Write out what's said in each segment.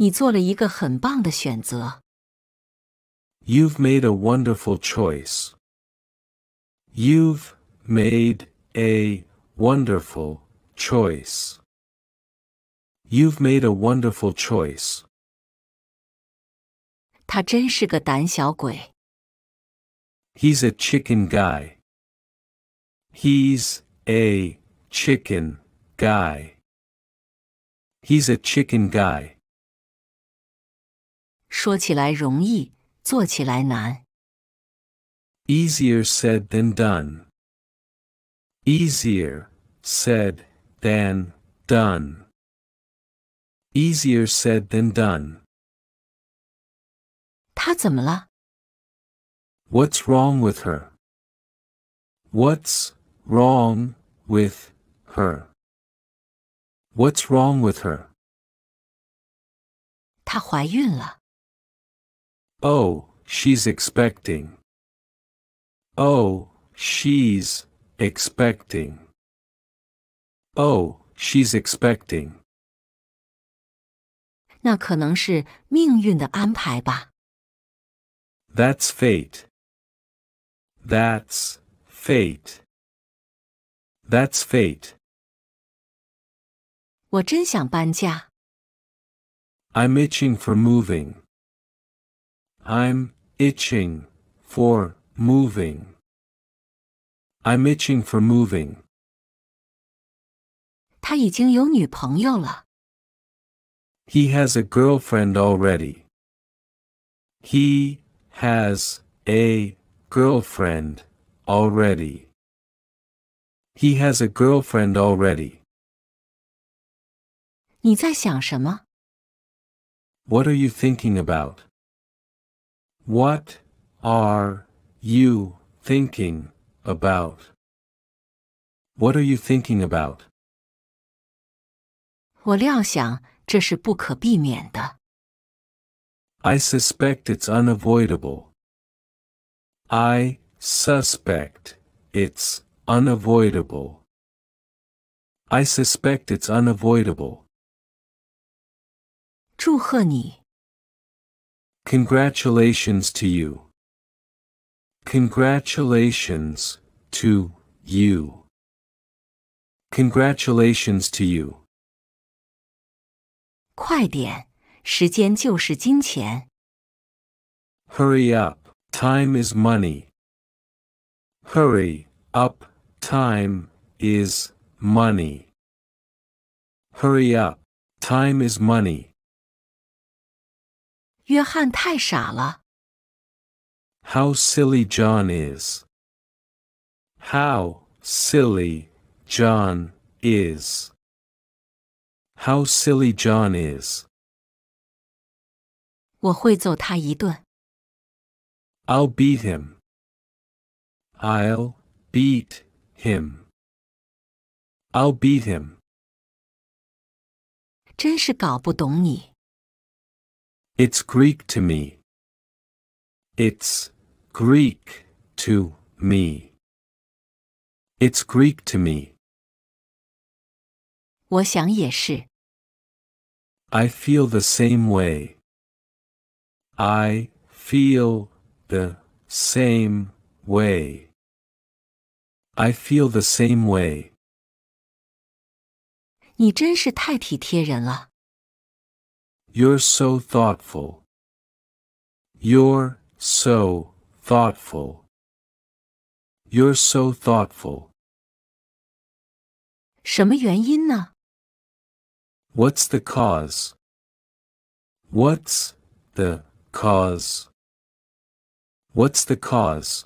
你做了一个很棒的选择。You've made a wonderful choice. You've made a wonderful choice. You've made a wonderful choice. 他真是个胆小鬼。He's a chicken guy. He's a chicken guy. He's a chicken guy. 说起来容易，做起来难。Easier said than done. Easier said than done. Easier said than done. 她怎么了？What's wrong with her? What's wrong with her? What's wrong with her? 她怀孕了。Oh, she's expecting. Oh, she's expecting. Oh, she's expecting. 那可能是命运的安排吧。That's fate. That's fate. That's fate. 我真想搬家。I'm itching for moving. I'm itching for moving. I'm itching for moving. 他已经有女朋友了。He has a girlfriend already. He has a girlfriend already. He has a girlfriend already. 你在想什么? What are you thinking about? What are you thinking about? What are you thinking about? 我料想这是不可避免的。I suspect it's unavoidable. I suspect it's unavoidable. I suspect it's unavoidable. 祝贺你。Congratulations to you. Congratulations to you. Congratulations to you. Hurry up, time is money. Hurry up, time is money. Hurry up, time is money. 约翰太傻了。How silly John is! How silly John is! How silly John is! 我会揍他一顿。I'll beat him. I'll beat him. I'll beat him. 真是搞不懂你。it's Greek to me. It's Greek to me. It's Greek to me. I feel the same way. I feel the same way. I feel the same way. 你真是太体贴人了。you're so thoughtful. You're so thoughtful. You're so thoughtful. 什么原因呢? What's the cause? What's the cause? What's the cause?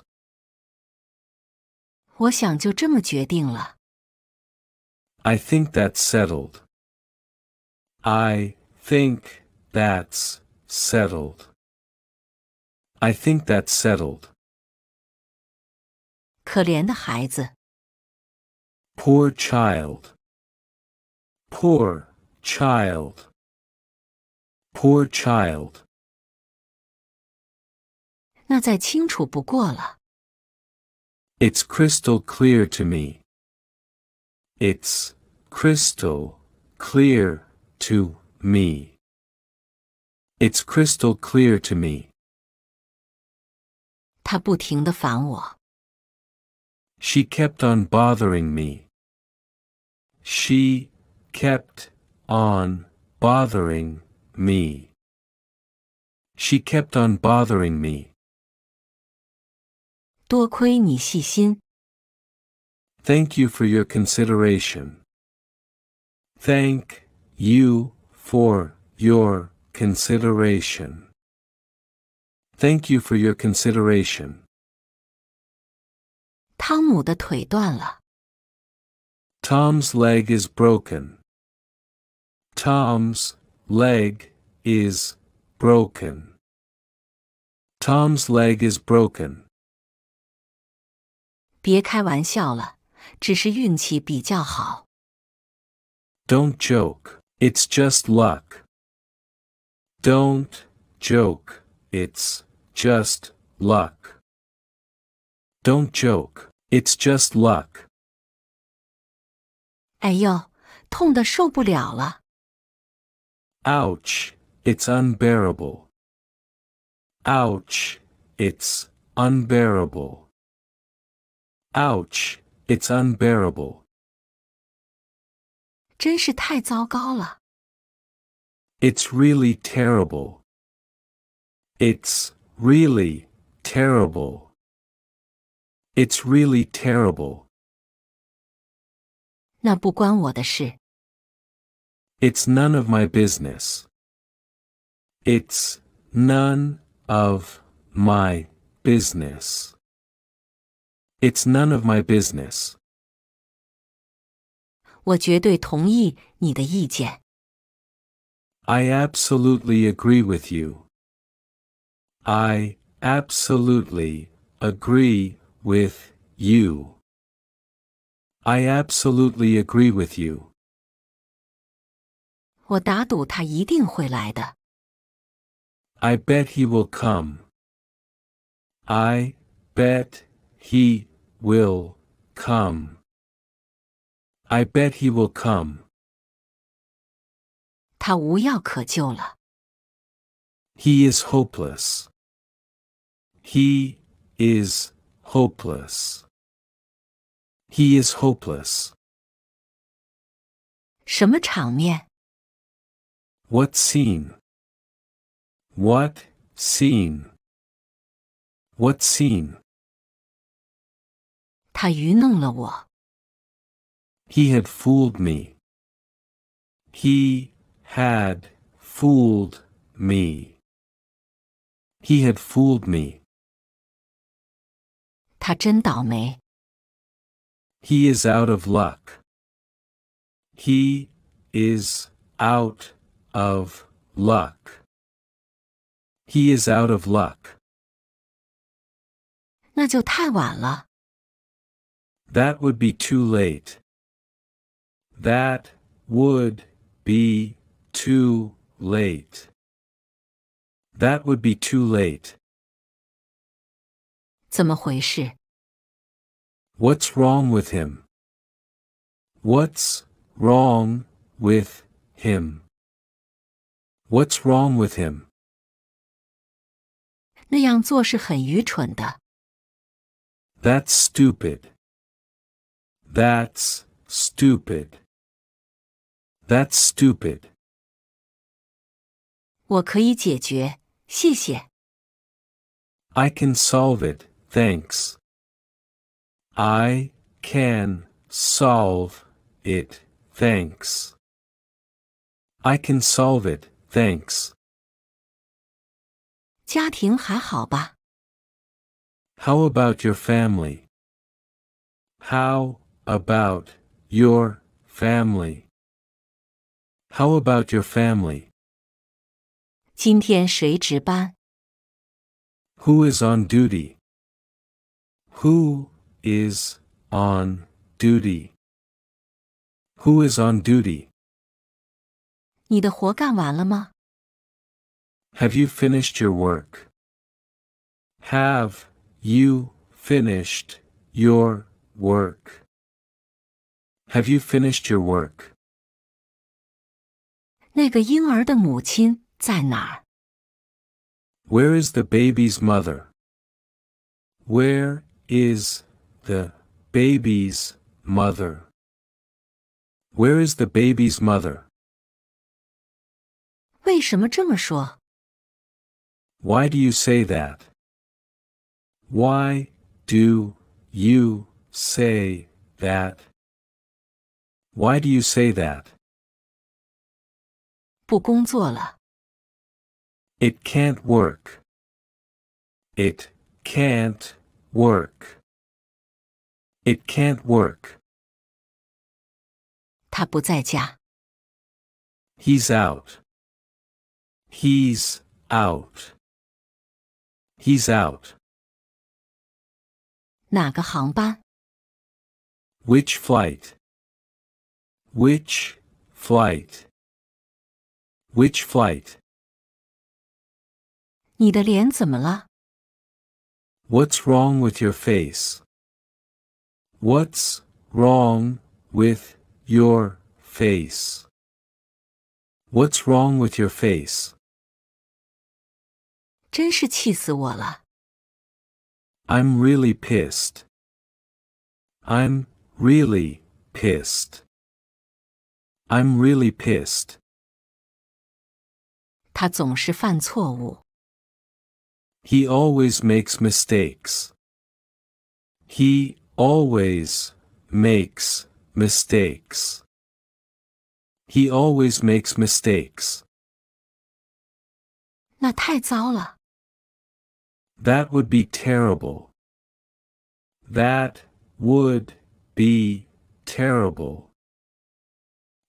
我想就这么决定了。I think that's settled. I think that's settled. I think that's settled. 可怜的孩子。Poor child. Poor child. Poor child. 那再清楚不过了。It's crystal clear to me. It's crystal clear to me. It's crystal clear to me. She kept on bothering me. She kept on bothering me. She kept on bothering me. Thank you for your consideration. Thank you for your Consideration. Thank you for your consideration. 汤姆的腿断了。Tom's leg is broken. Tom's leg is broken. Tom's leg is broken. 别开玩笑了，只是运气比较好。Don't joke. It's just luck. Don't joke. It's just luck. Don't joke. It's just luck. 哎呦，痛得受不了了。Ouch! It's unbearable. Ouch! It's unbearable. Ouch! It's unbearable. 真是太糟糕了。it's really terrible. It's really terrible. It's really terrible. It's none of my business. It's none of my business. It's none of my business. 我绝对同意你的意见。I absolutely agree with you. I absolutely agree with you. I absolutely agree with you. 我打赌他一定会来的。I bet he will come. I bet he will come. I bet he will come. 他无药可救了。He is hopeless. He is hopeless. He is hopeless. What scene? What scene? What scene? 他愚弄了我。He had fooled me. He had fooled me. He had fooled me. He is out of luck. He is out of luck. He is out of luck. That would be too late. That would be too late. That would be too late. 怎么回事? What's wrong with him? What's wrong with him? What's wrong with him? That's stupid. That's stupid. That's stupid. 我可以解决，谢谢。I can solve it, thanks. I can solve it, thanks. I can solve it, thanks. How about your family? How about your family? How about your family? 今天谁值班？Who is on duty? Who is on duty? Who is on duty? 你的活干完了吗？Have you finished your work? Have you finished your work? Have you finished your work? 那个婴儿的母亲在哪儿？Where is the baby's mother? Where is the baby's mother? Where is the baby's mother? 为什么这么说？Why do you say that? Why do you say that? Why do you say that? 不工作了。it can't work. It can't work. It can't work. He's out. He's out. He's out. Which flight? Which flight? Which flight? 你的脸怎么了？What's wrong with your face? What's wrong with your face? What's wrong with your face? 真是气死我了。I'm really pissed. I'm really pissed. I'm really pissed. 他总是犯错误。he always makes mistakes. He always makes mistakes. He always makes mistakes. That would be terrible. That would be terrible.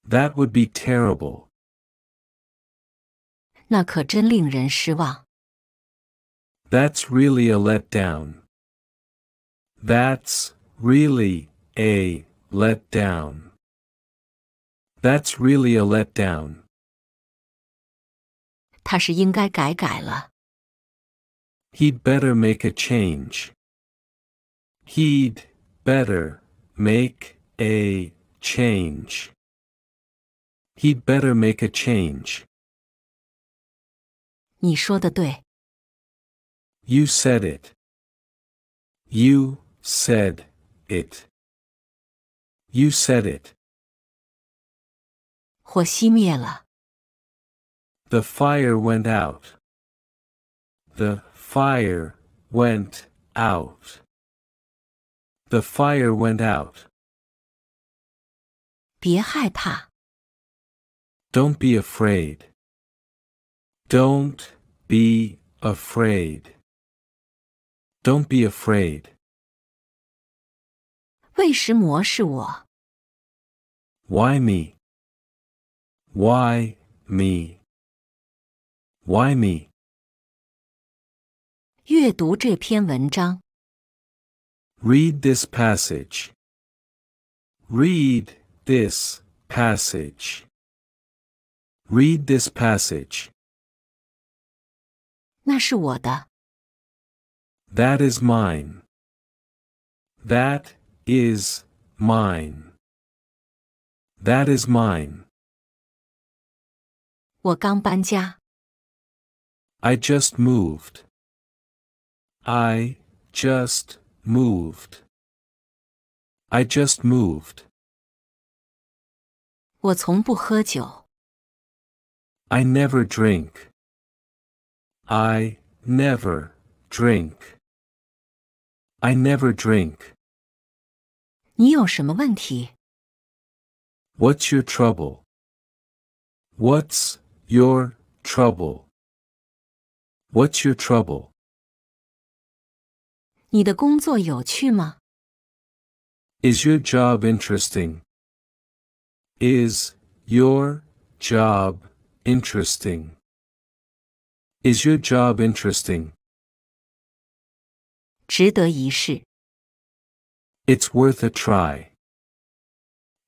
That would be terrible. 那可真令人失望。that's really a letdown. That's really a letdown. That's really a letdown. 他是应该改改了。He'd better make a change. He'd better make a change. He'd better make a change. 你说的对。you said it. You said it. You said it. 火熄灭了。The fire went out. The fire went out. The fire went out. 别害怕。Don't be afraid. Don't be afraid. Don't be afraid. Why me? Why me? Why me? Read this passage. Read this passage. Read this passage. 那是我的。that is mine. That is mine. That is mine. I just moved. I just moved. I just moved. I never drink. I never drink. I never drink. 你有什么问题? What's your trouble? What's your trouble? What's your trouble? 你的工作有趣吗? Is your job interesting? Is your job interesting? Is your job interesting? 值得一试。It's worth a try.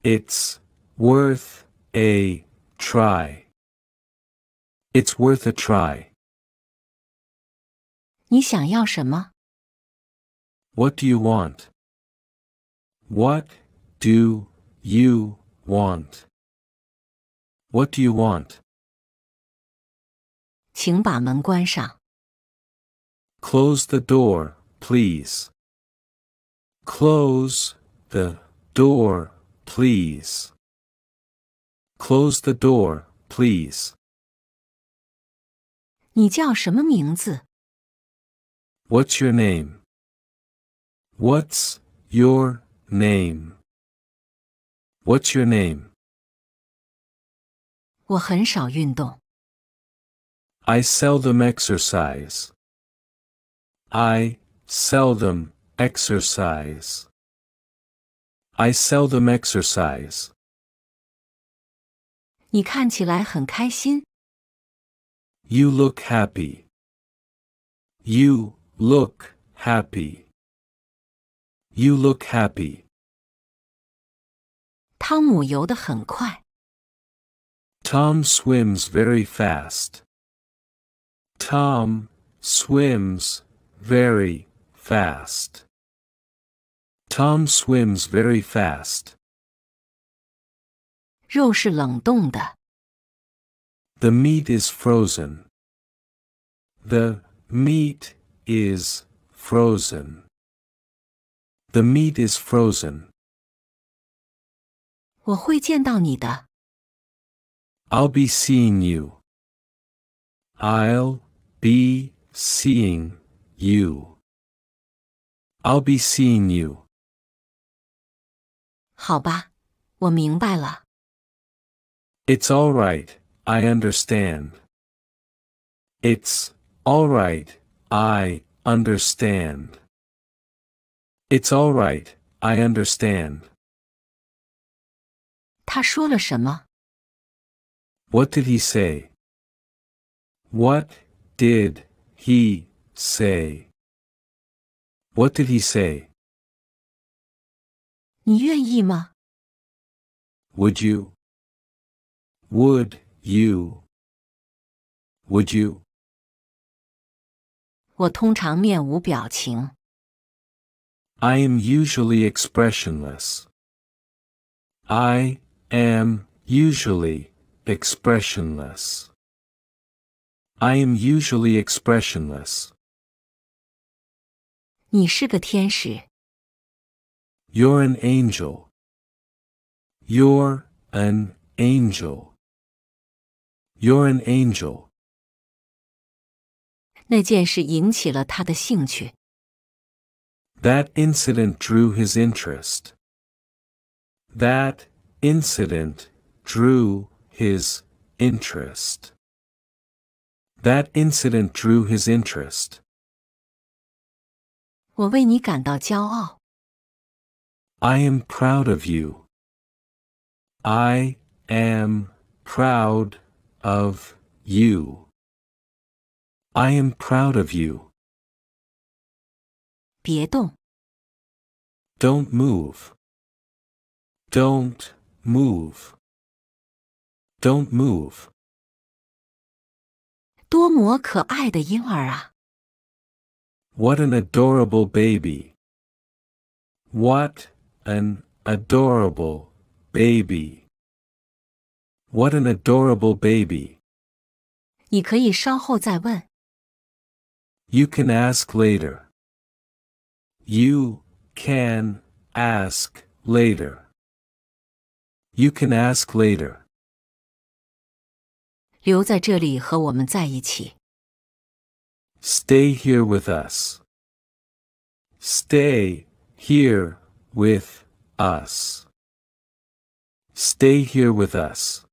It's worth a try. It's worth a try. 你想要什么？What do you want? What do you want? What do you want? 请把门关上。Close the door please. Close the door, please. Close the door, please. What's your name? What's your name? What's your name? I seldom exercise. I Seldom exercise. I seldom exercise. You look happy. You look happy. You look happy. Tom swims very fast. Tom swims very Fast. Tom swims very fast. The meat is frozen. The meat is frozen. The meat is frozen. i will be seeing you. I'll be seeing you. I'll be seeing you. 好吧，我明白了。It's all right. I understand. It's all right. I understand. It's all right. I understand. 他说了什么? What did he say? What did he say? What did he say? 你愿意吗? Would you? Would you? Would you? I am usually expressionless. I am usually expressionless. I am usually expressionless. 你是个天使。You're an angel. You're an angel. You're an angel. 那件事引起了他的兴趣。That incident drew his interest. That incident drew his interest. That incident drew his interest. 我为你感到骄傲。I am proud of you. I am proud of you. I am proud of you. 别动。Don't move. Don't move. Don't move. 多么可爱的婴儿啊！what an adorable baby. What an adorable baby. What an adorable baby. 你可以稍后再问。You can ask later. You can ask later. You can ask later. 留在这里和我们在一起。Stay here with us. Stay here with us. Stay here with us.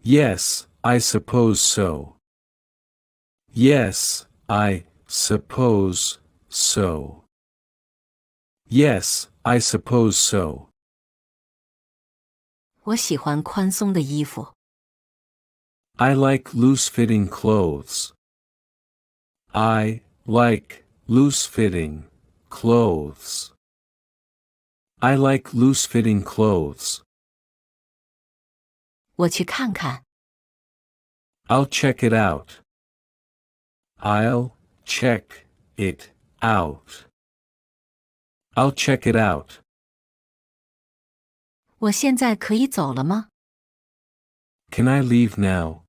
Yes, I suppose so. Yes, I suppose so. Yes, I suppose so. 我喜欢宽松的衣服。I like loose-fitting clothes. I like loose-fitting clothes. I like loose-fitting clothes. 我去看看. I'll check it out. I'll check it out. I'll check it out. 我现在可以走了吗? Can I leave now?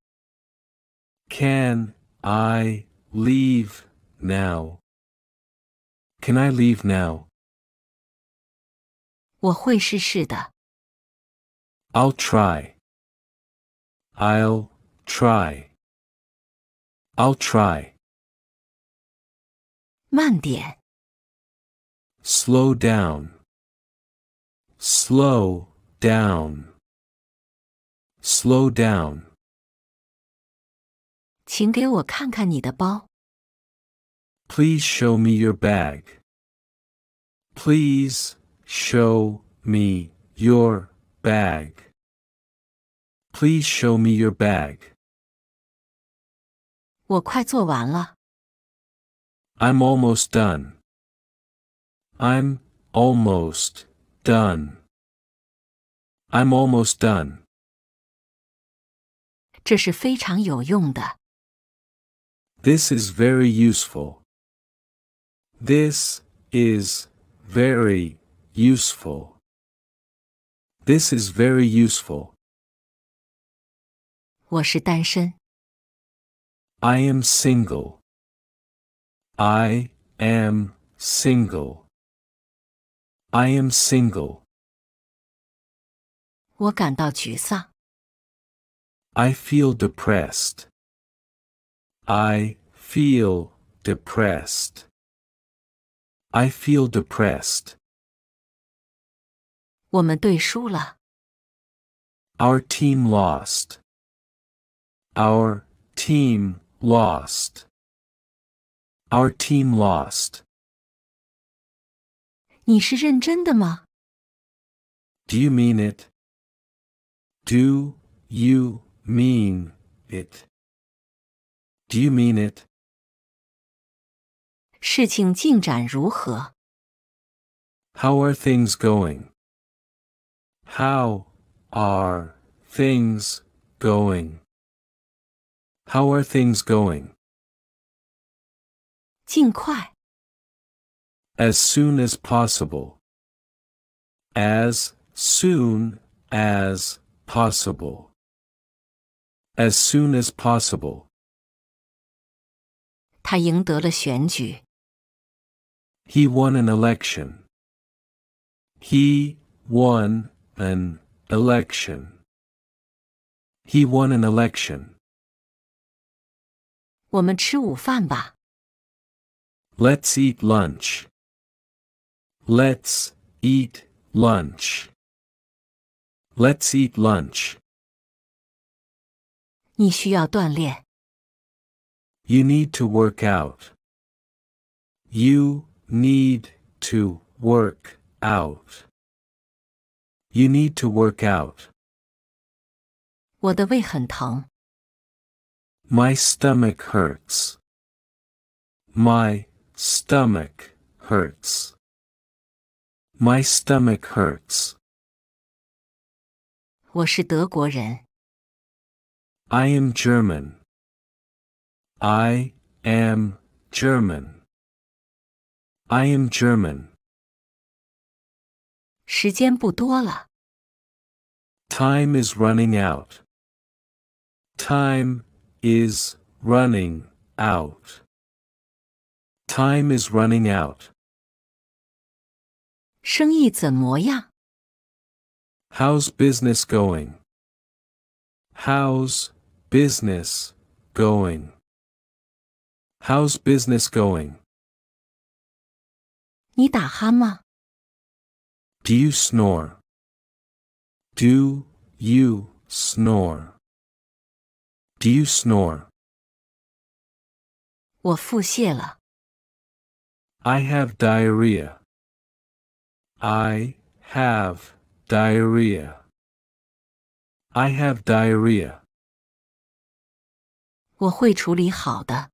Can I leave now? Can I leave now? i will try. I'll try. I'll try. Slow down. Slow down. Slow down. 请给我看看你的包。Please show me your bag. Please show me your bag. Please show me your bag. 我快做完了。I'm almost done. I'm almost done. I'm almost done. 这是非常有用的。this is very useful. This is very useful. This is very useful. I am single. I am single. I am single. I feel depressed. I feel depressed. I feel depressed. Our team lost. Our team lost. Our team lost. Do you mean it? Do you mean it? Do you mean it? 事情进展如何？How are things going? How are things going? How are things going? 尽快。As soon as possible. As soon as possible. As soon as possible. 他赢得了选举。He won an election. He won an election. He won an election. 我们吃午饭吧。Let's eat lunch. Let's eat lunch. Let's eat lunch. 你需要锻炼。you need to work out. You need to work out. You need to work out. My stomach hurts. My stomach hurts. My stomach hurts. I am German. I am German. I am German. 时间不多了。Time is running out. Time is running out. Time is running out. 生意怎么样？How's business going? How's business going? How's business going? 你打鼾吗? Do you snore? Do you snore? Do you snore? 我腹泻了. I have diarrhea. I have diarrhea. I have diarrhea. 我会处理好的.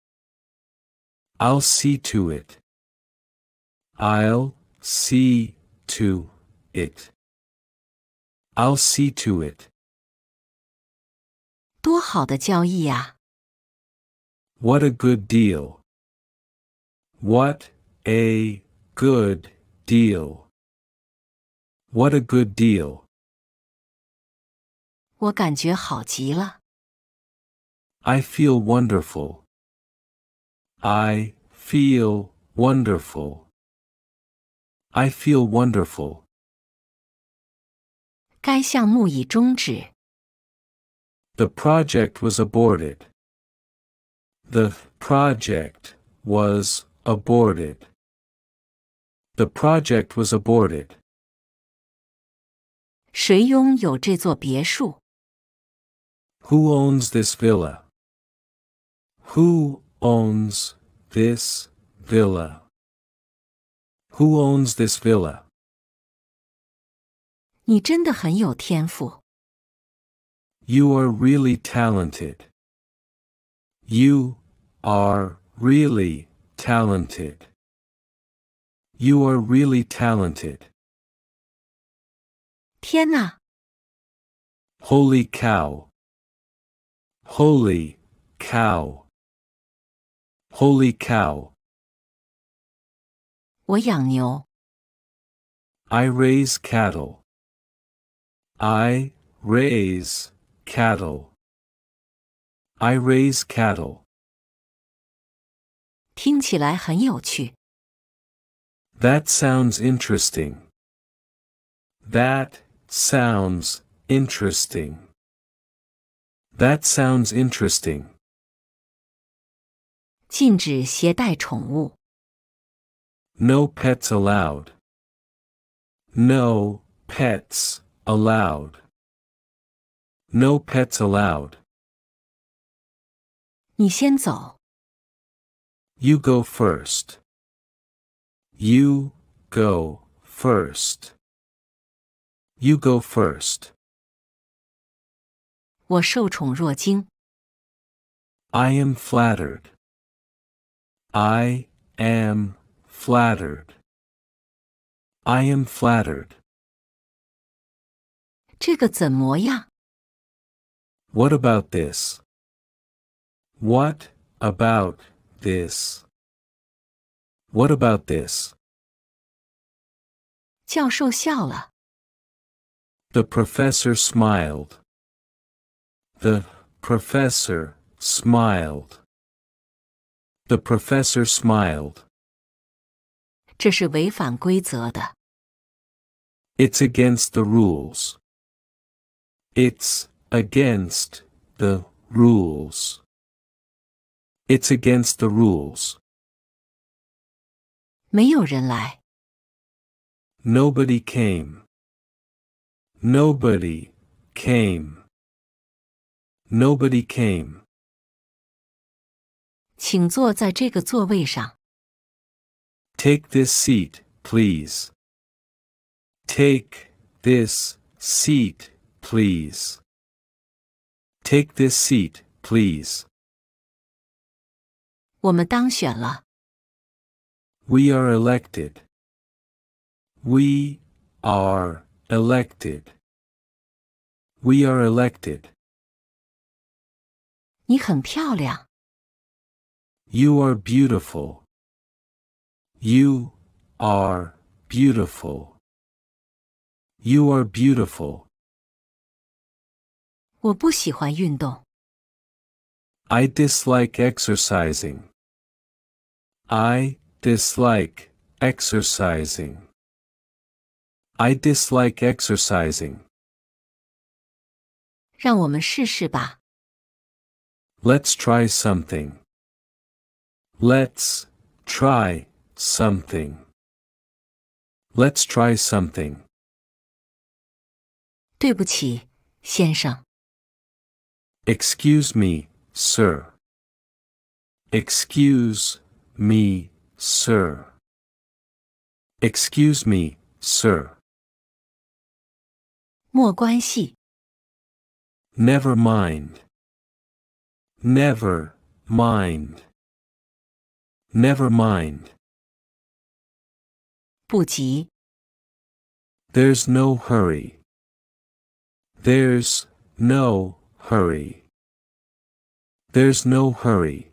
I'll see to it. I'll see to it. I'll see to it. 多好的交易呀、啊、！What a good deal! What a good deal! What a good deal! 我感觉好极了。I feel wonderful. I feel wonderful. I feel wonderful. 该项目已终止。The project was aborted. The project was aborted. The project was aborted. 谁拥有这座别墅？Who owns this villa? Who owns this villa? Who owns this villa? 你真的很有天赋。You are really talented. You are really talented. You are really talented. 天哪! Holy cow. Holy cow. Holy cow. I raise cattle. I raise cattle. I raise cattle. That sounds interesting. That sounds interesting. That sounds interesting. 禁止携带宠物。No pets allowed. No pets allowed. No pets allowed. 你先走。You go first. You go first. You go first. 我受宠若惊。I am flattered. I am flattered. I am flattered. 这个怎么样? What about this? What about this? What about this? The professor smiled. The professor smiled. The professor smiled. 这是违反规则的。It's against the rules. It's against the rules. It's against the rules. 没有人来。Nobody came. Nobody came. Nobody came. 请坐在这个座位上。Take this seat, please. Take this seat, please. Take this seat, please. 我们当选了。We are elected. We are elected. We are elected. 你很漂亮。you are beautiful. You are beautiful. You are beautiful. I dislike exercising. I dislike exercising. I dislike exercising. let us try something. Let's try something. Let's try something. Excuse me, sir. Excuse me, sir. Excuse me, sir. Never mind. Never mind. Never mind. 不急。There's no hurry. There's no hurry. There's no hurry.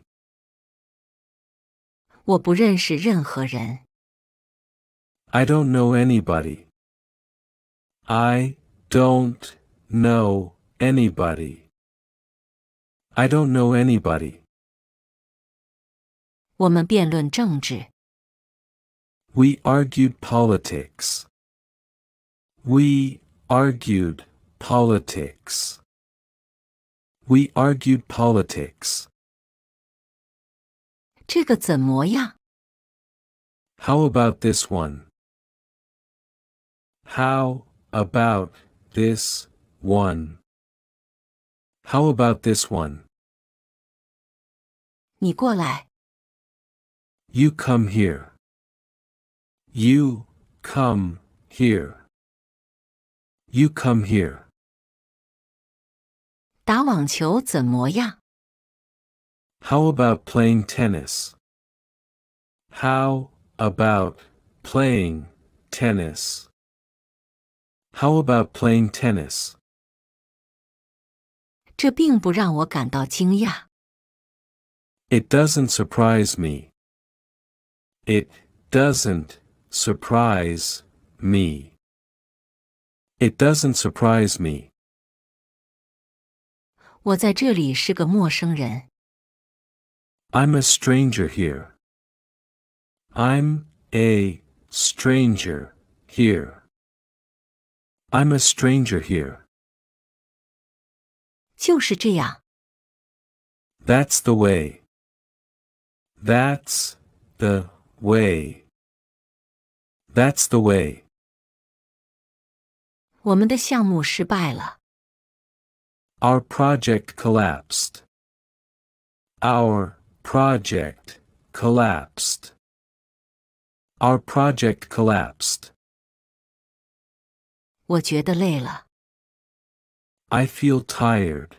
我不认识任何人。I don't know anybody. I don't know anybody. I don't know anybody. 我们辩论政治。We argued politics. We argued politics. We argued politics. 这个怎么样？How about this one? How about this one? How about this one? 你过来。you come here. You come here. You come here. 打网球怎么样？How about playing tennis? How about playing tennis? How about playing tennis? 这并不让我感到惊讶。It doesn't surprise me. It doesn't surprise me. It doesn't surprise me. i am a stranger here. I'm a stranger here. I'm a stranger here. That's the way. That's the way. That's the way. 我们的项目失败了。Our project collapsed. Our project collapsed. Our project collapsed. 我觉得累了。I feel tired.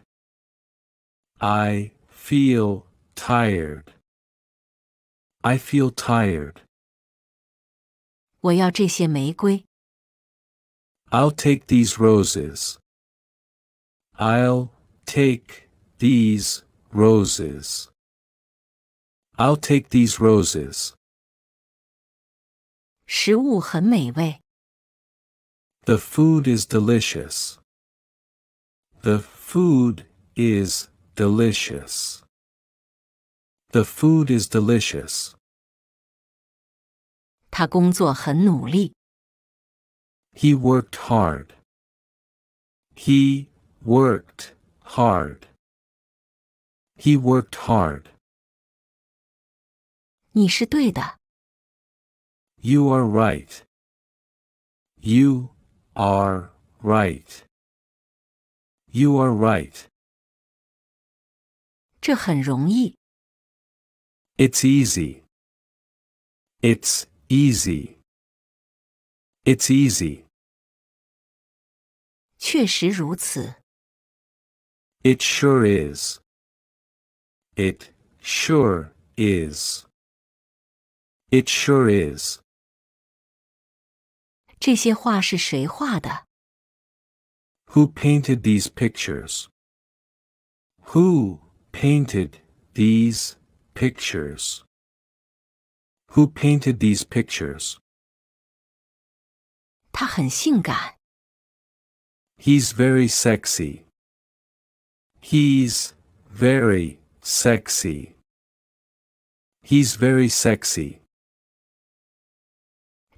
I feel tired. I feel tired. i will take these roses. I'll take these roses. I'll take these roses. The food is delicious. The food is delicious. The food is delicious. 他工作很努力。He worked hard. He worked hard. He worked hard. 你是对的。You are right. You are right. You are right. 这很容易。it's easy. It's easy. It's easy. 确实如此。It sure is. It sure is. It sure is. Who painted these pictures? Who painted these pictures? Who painted these pictures? 他很性感。He's very sexy. He's very sexy. He's very sexy.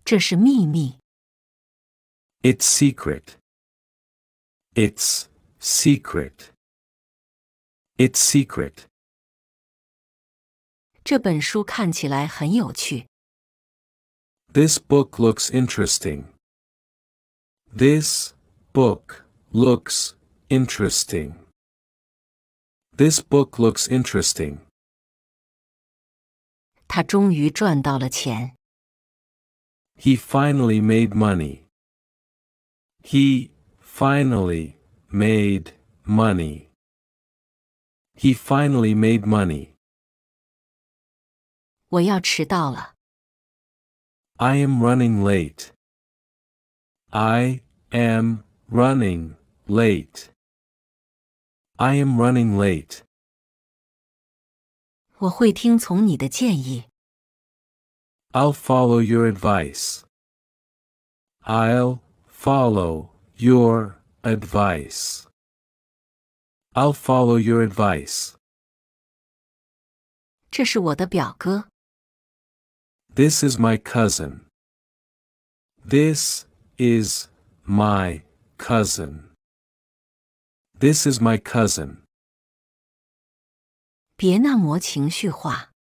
这是秘密。It's secret. It's secret. It's secret. 这本书看起来很有趣。This book looks interesting. This book looks interesting. This book looks interesting. 他终于赚到了钱。He finally made money. He finally made money. He finally made money. 我要迟到了。I am running late. I am running late. I am running late. 我会听从你的建议。I'll follow your advice. I'll follow your advice. I'll follow your advice. 这是我的表哥。this is my cousin. This is my cousin. This is my cousin. 别那么情绪化。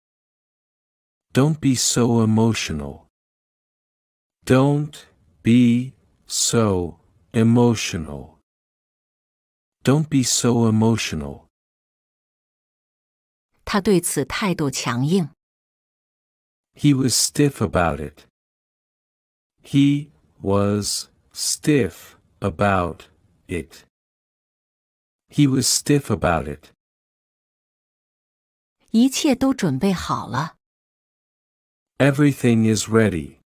Don't be so emotional. Don't be so emotional. Don't be so emotional. 他对此态度强硬。he was stiff about it. He was stiff about it. He was stiff about it. 一切都准备好了。Everything is ready.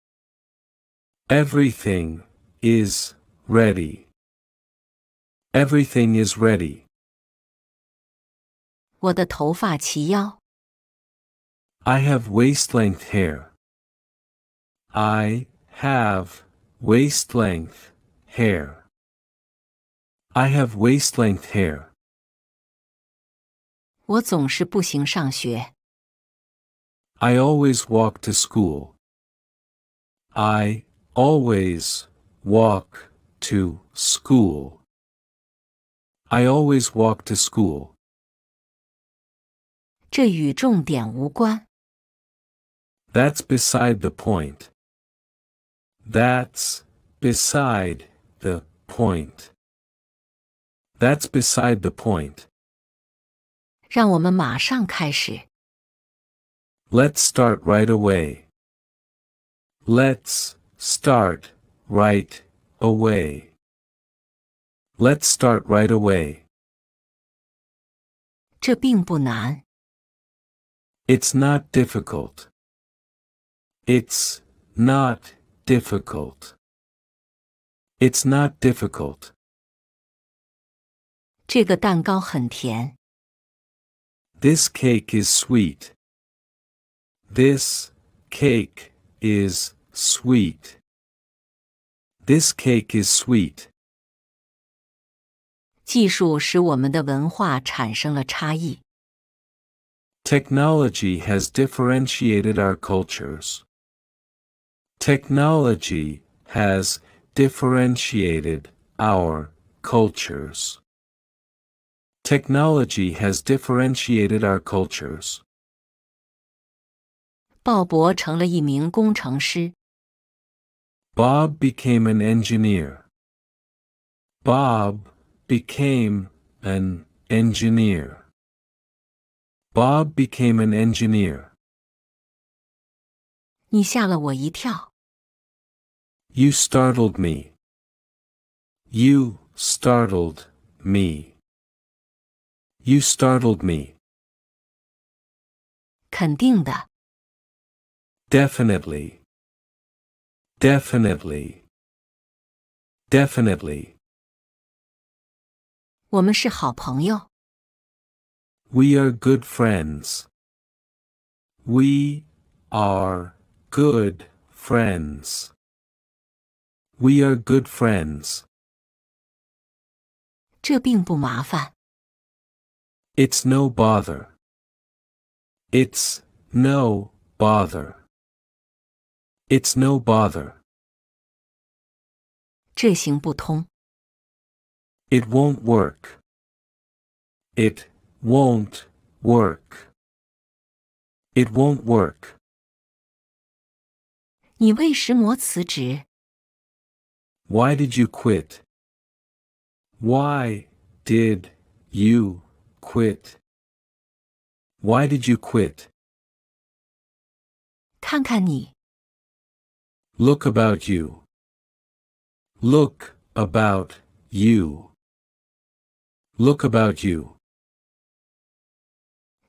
Everything is ready. Everything is ready. 我的头发齐腰。I have waist length hair. I have waist length hair. I have waist length hair. I always walk to school. I always walk to school. I always walk to school. 这与重点无关。that's beside the point. That's beside the point. That's beside the point. let us start right away. Let's start right away. Let's start right away. It's not difficult. It's not difficult. It's not difficult. This cake is sweet. This cake is sweet. This cake is sweet. 技术使我们的文化产生了差异。Technology has differentiated our cultures. Technology has differentiated our cultures. Technology has differentiated our cultures. 鲍勃成了一名工程师。Bob became an engineer. Bob became an engineer. Bob became an engineer. 你吓了我一跳。you startled me. You startled me. You startled me. 肯定的。Definitely. Definitely. Definitely. 我们是好朋友。We are good friends. We are good friends. We are good friends. It's no bother. It's no bother. It's no bother. It will won't work. It won't work. It won't work. 你为石磨辞职。why did you quit? Why did you quit? Why did you quit? 看看你. Look about you. Look about you. Look about you.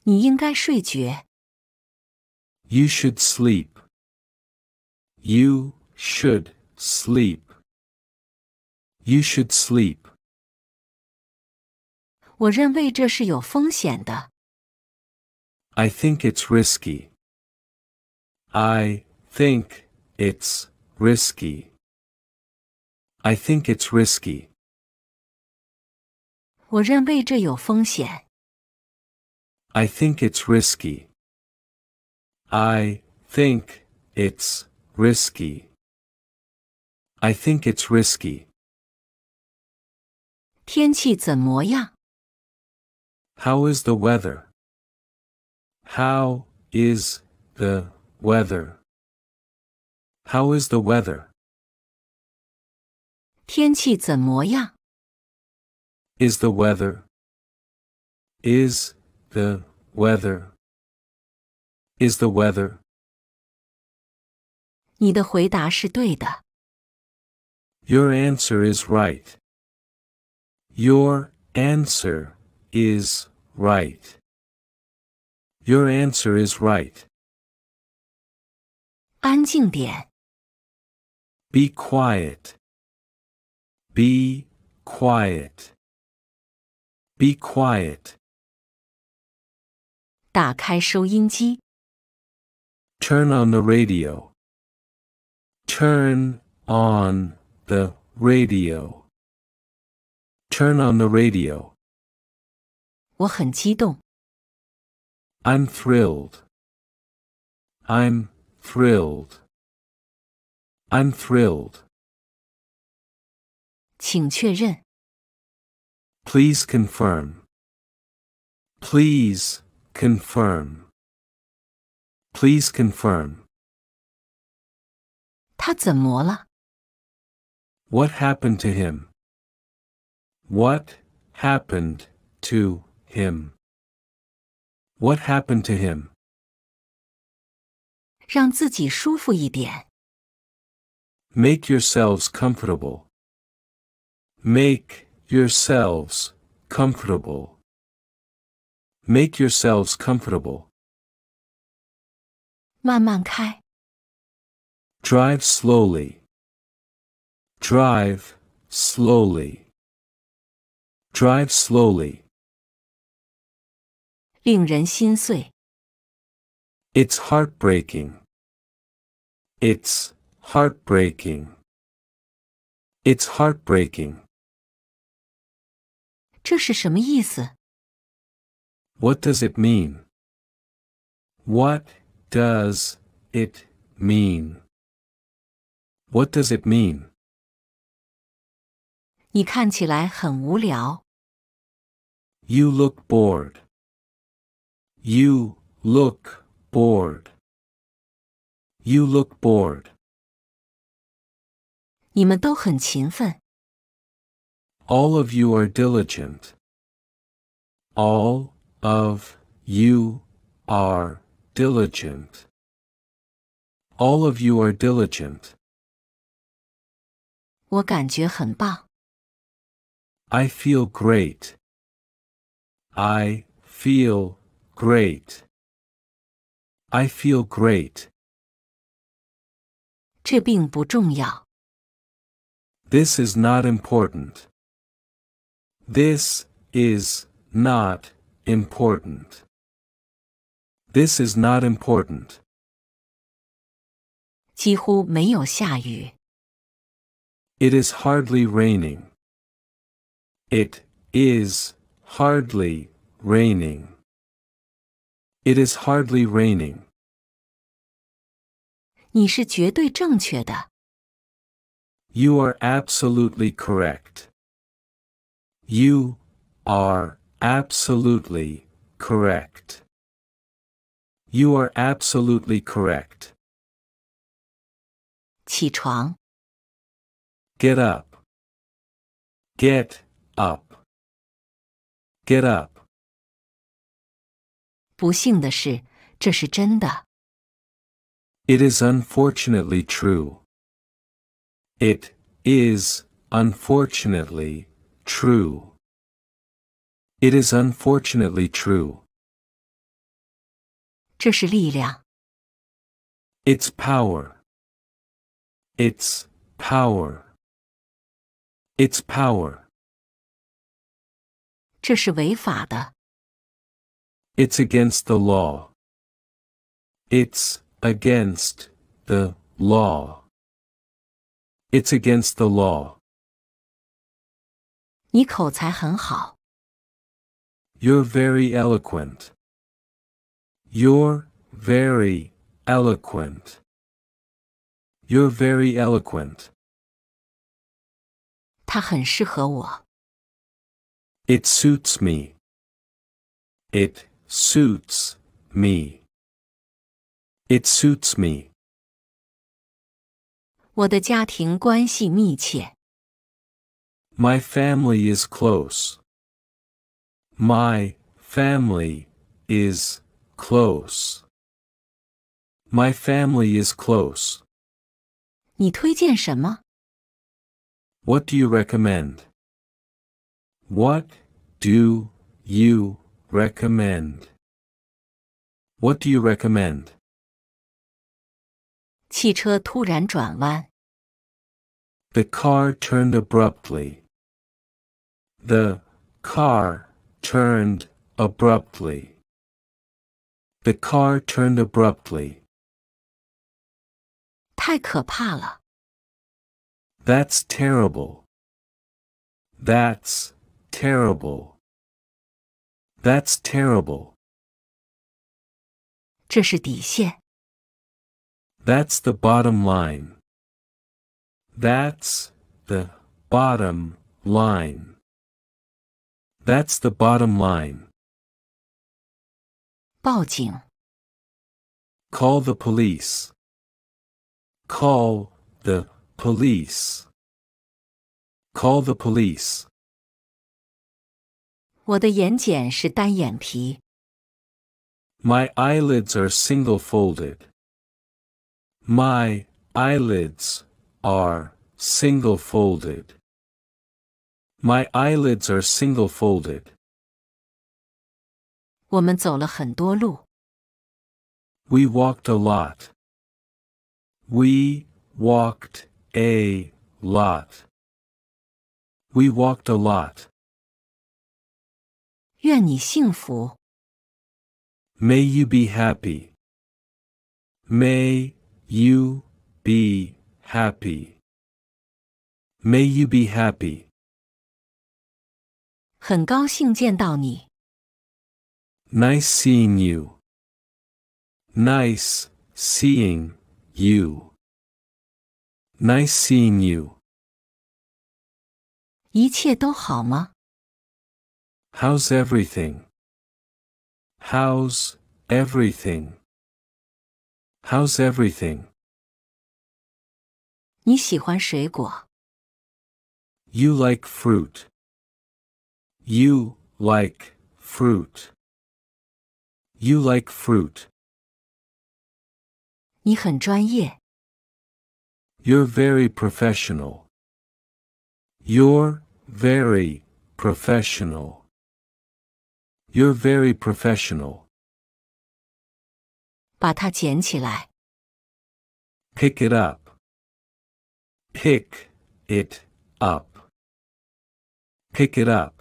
你应该睡觉. You should sleep. You should sleep. You should sleep. 我认为这是有风险的。I think it's risky. I think it's risky. I think it's risky. 我认为这有风险。I think it's risky. I think it's risky. I think it's risky. 天气怎么样？How is the weather? How is the weather? How is the weather? 天气怎么样？Is the weather? Is the weather? Is the weather? 你的回答是对的。Your answer is right. Your answer is right. Your answer is right. Be quiet. Be quiet. Be quiet. Turn on the radio. Turn on the radio. Turn on the radio. 我很激动。I'm thrilled. I'm thrilled. I'm thrilled. 请确认。Please confirm. Please confirm. Please confirm. What happened to him? What happened to him? What happened to him? 让自己舒服一点。Make yourselves comfortable. Make yourselves comfortable. Make yourselves comfortable. 慢慢开。Drive slowly. Drive slowly. Drive slowly. 令人心碎。It's heartbreaking. It's heartbreaking. It's heartbreaking. 这是什么意思？What does it mean? What does it mean? What does it mean? 你看起来很无聊。you look bored. You look bored. You look bored. All of you are diligent. All of you are diligent. All of you are diligent. I feel great. I feel great. I feel great. This is not important. This is not important. This is not important. It is hardly raining. It is Hardly raining. It is hardly raining. 你是绝对正确的。You are absolutely correct. You are absolutely correct. You are absolutely correct. Get up. Get up. Get up. 不幸的是，这是真的。It is unfortunately true. It is unfortunately true. It is unfortunately true. 这是力量。Its power. Its power. Its power. 这是违法的。It's against the law. It's against the law. It's against the law. 你口才很好。You're very eloquent. You're very eloquent. You're very eloquent. 他很适合我。it suits me. It suits me. It suits me. My family is close. My family is close. My family is close. 你推荐什么? What do you recommend? What do you recommend? What do you recommend? The car turned abruptly. The car turned abruptly. The car turned abruptly. That's terrible. That's terrible. That's terrible. 这是底线。That's the bottom line. That's the bottom line. That's the bottom line. 报警。Call the police. Call the police. Call the police. 我的眼睑是单眼皮。My eyelids are single folded. My eyelids are single folded. My eyelids are single folded. 我们走了很多路。We walked a lot. We walked a lot. We walked a lot. 愿你幸福。May you be happy. May you be happy. May you be happy. 很高兴见到你。Nice seeing you. Nice seeing you. Nice seeing you. 一切都好吗？How's everything? How's everything? How's everything? You like fruit. You like fruit. You like fruit. you are very professional. You're very professional. You're very professional. 把它捡起来。Pick it up. Pick it up. Pick it up.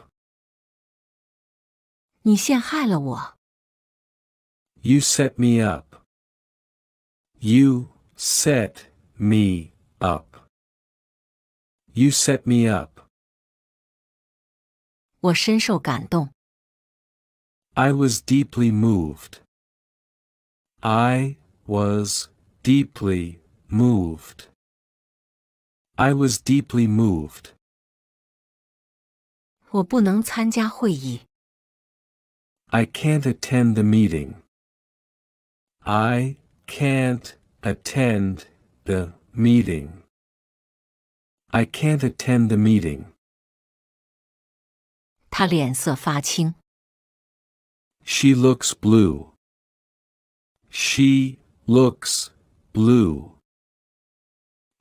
你陷害了我。You set me up. You set me up. You set me up. 我深受感动。I was deeply moved. I was deeply moved. I was deeply moved. I can can't attend the meeting. I can't attend the meeting. I can't attend the meeting. 他脸色发青。she looks blue. She looks blue.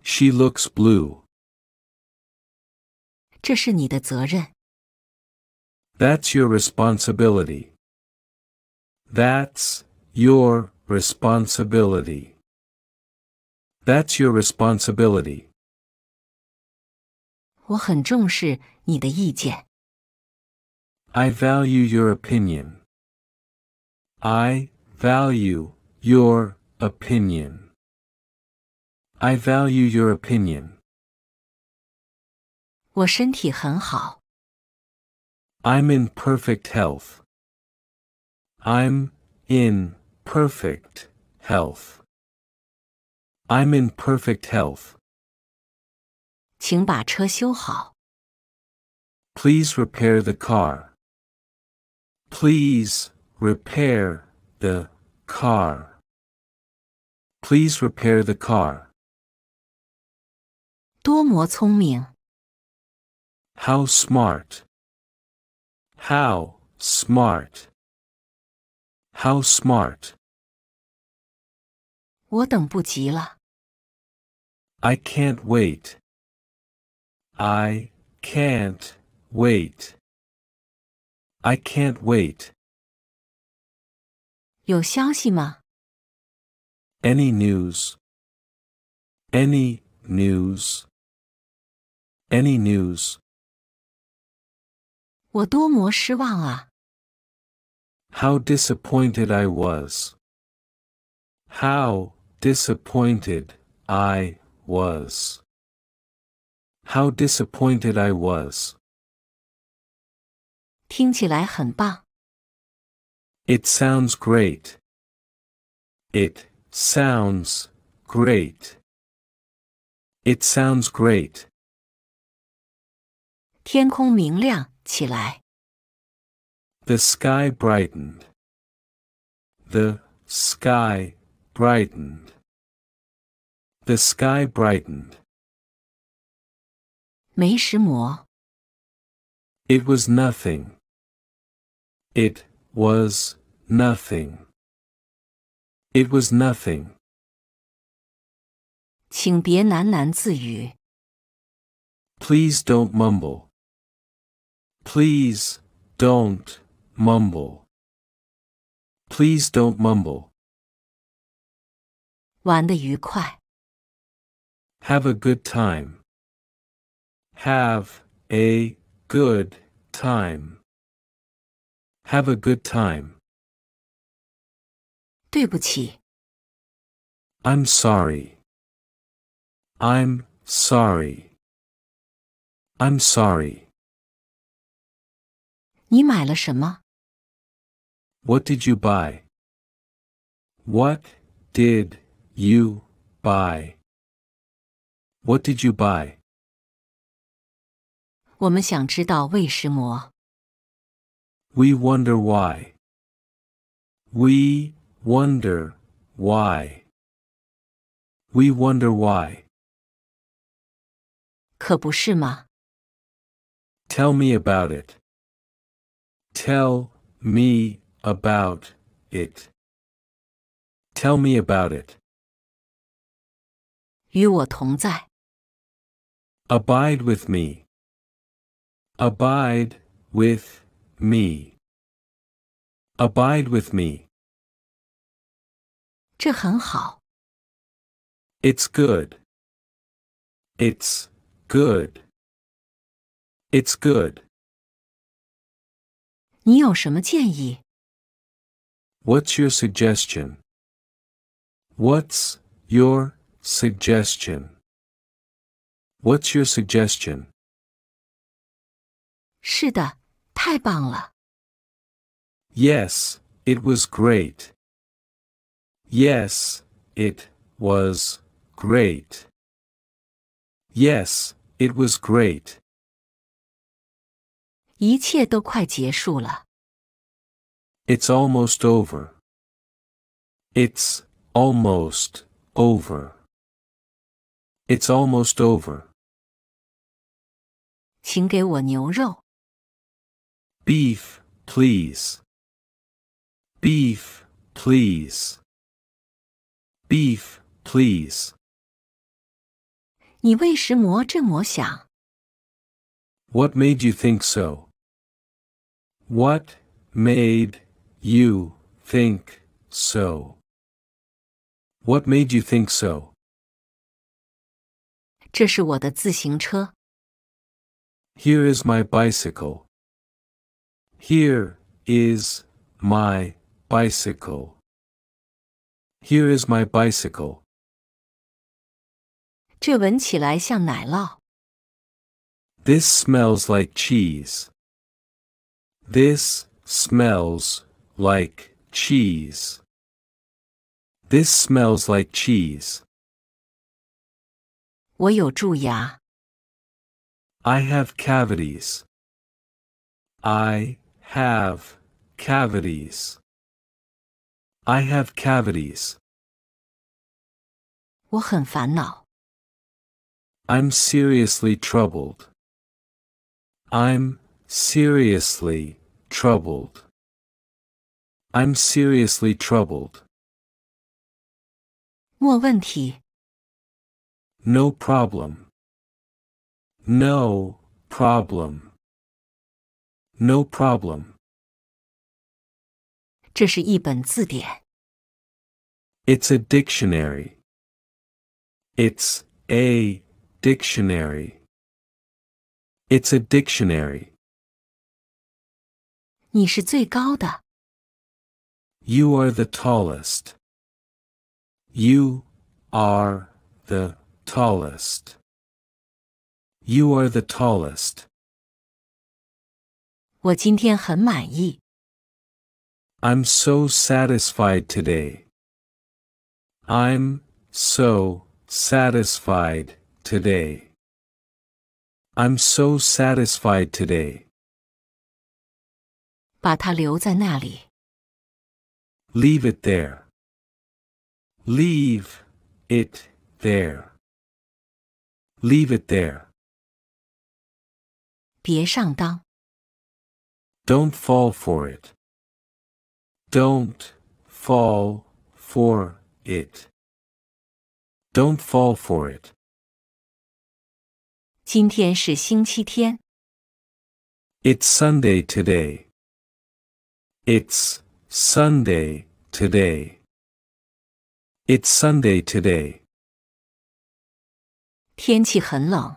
She looks blue. 这是你的责任。That's your responsibility. That's your responsibility. That's your responsibility. 我很重视你的意见。I value your opinion. I value your opinion. I value your opinion. i am in perfect health. I'm in perfect health. I'm in perfect health. Please repair the car. Please Repair the car. Please repair the car. How smart! How smart! How smart! I can can't wait. I can't wait. I can't wait. 有消息吗？Any news? Any news? Any news? 我多么失望啊！How disappointed I was! How disappointed I was! How disappointed I was! 听起来很棒。it sounds great. It sounds great. It sounds great. The sky brightened. The sky brightened. The sky brightened. It was nothing. It was nothing. It was nothing. 请别喃喃自语。Please don't mumble. Please don't mumble. Please don't mumble. Have a good time. Have a good time. Have a good time. 对不起。I'm sorry. I'm sorry. I'm sorry. 你买了什么? What did you buy? What did you buy? What did you buy? 我们想知道胃食膜。we wonder why. We wonder why. We wonder why. 可不是吗? Tell me about it. Tell me about it. Tell me about it. 与我同在. Abide with me. Abide with me. Abide with me. It's good. It's good. It's good. What's your suggestion? What's your suggestion? What's your suggestion? 是的，太棒了。Yes, it was great. Yes, it was great. Yes, it was great. 一切都快结束了。It's almost over. It's almost over. It's almost over. 请给我牛肉。Beef, please. Beef, please. Beef, please. 你为什么这么想? What made you think so? What made you think so? What made you think so? 这是我的自行车。Here is my bicycle. Here is my bicycle. Here is my bicycle. 这闻起来像奶酪。This smells like cheese. This smells like cheese. This smells like cheese. 我有蛀牙。I have cavities. I have cavities. I have cavities. 我很烦恼. I'm seriously troubled. I'm seriously troubled. I'm seriously troubled. 问问题. No problem. No problem. No problem. 这是一本字典。It's a dictionary. It's a dictionary. It's a dictionary. 你是最高的。You are the tallest. You are the tallest. You are the tallest. 我今天很满意。I'm so satisfied today. I'm so satisfied today. I'm so satisfied today. 把它留在那里。Leave it there. Leave it there. Leave it there. 别上当。don't fall for it. Don't fall for it. Don't fall for it. 今天是星期天。It's Sunday today. It's Sunday today. It's Sunday today. 天气很冷。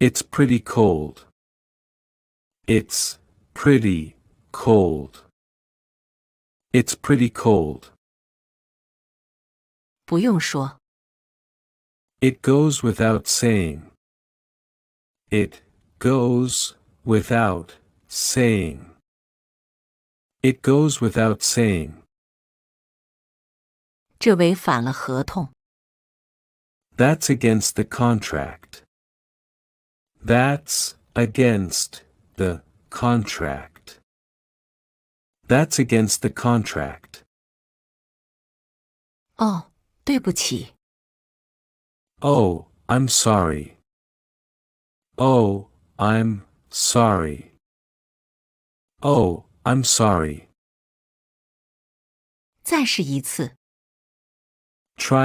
It's pretty cold. It's pretty cold. It's pretty cold. It goes without saying. It goes without saying. It goes without saying. That's against the contract. That's against the contract. That's against the contract. Oh, i I'm sorry. Oh, I'm sorry. Oh, I'm sorry. Try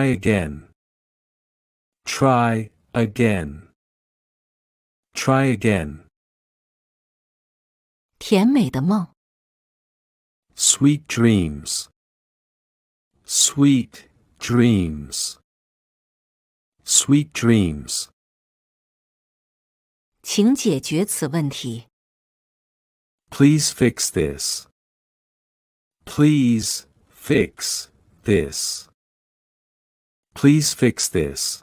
again. Try again. Try again. 甜美的梦。Sweet dreams. Sweet dreams. Sweet dreams. 请解决此问题。Please fix this. Please fix this. Please fix this.